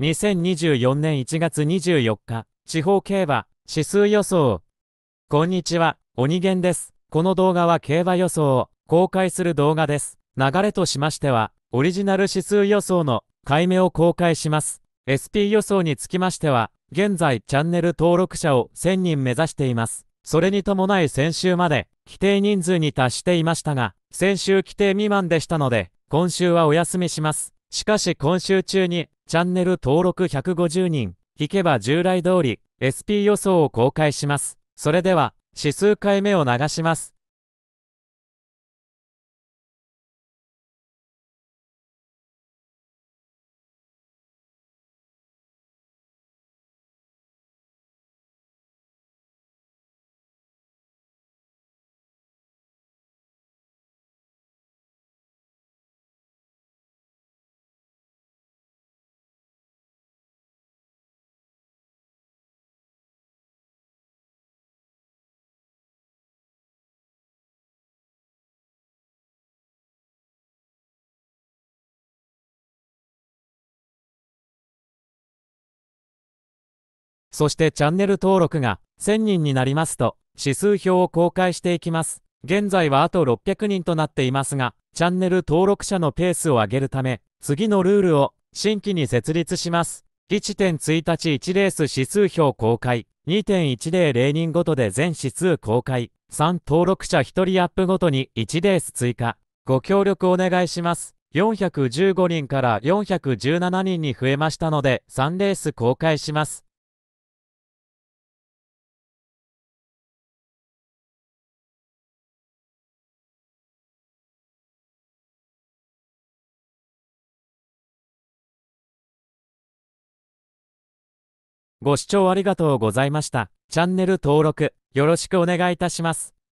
2024年1月24日、地方競馬、指数予想。こんにちは、鬼源です。この動画は競馬予想を公開する動画です。流れとしましては、オリジナル指数予想の解明を公開します。SP 予想につきましては、現在チャンネル登録者を1000人目指しています。それに伴い先週まで規定人数に達していましたが、先週規定未満でしたので、今週はお休みします。しかし今週中にチャンネル登録150人、引けば従来通り、SP 予想を公開します。それでは、指数回目を流します。そしてチャンネル登録が1000人になりますと、指数表を公開していきます。現在はあと600人となっていますが、チャンネル登録者のペースを上げるため、次のルールを新規に設立します。1 1日1レース指数表公開。2.100人ごとで全指数公開。3登録者1人アップごとに1レース追加。ご協力お願いします。415人から417人に増えましたので3レース公開します。ご視聴ありがとうございました。チャンネル登録、よろしくお願いいたします。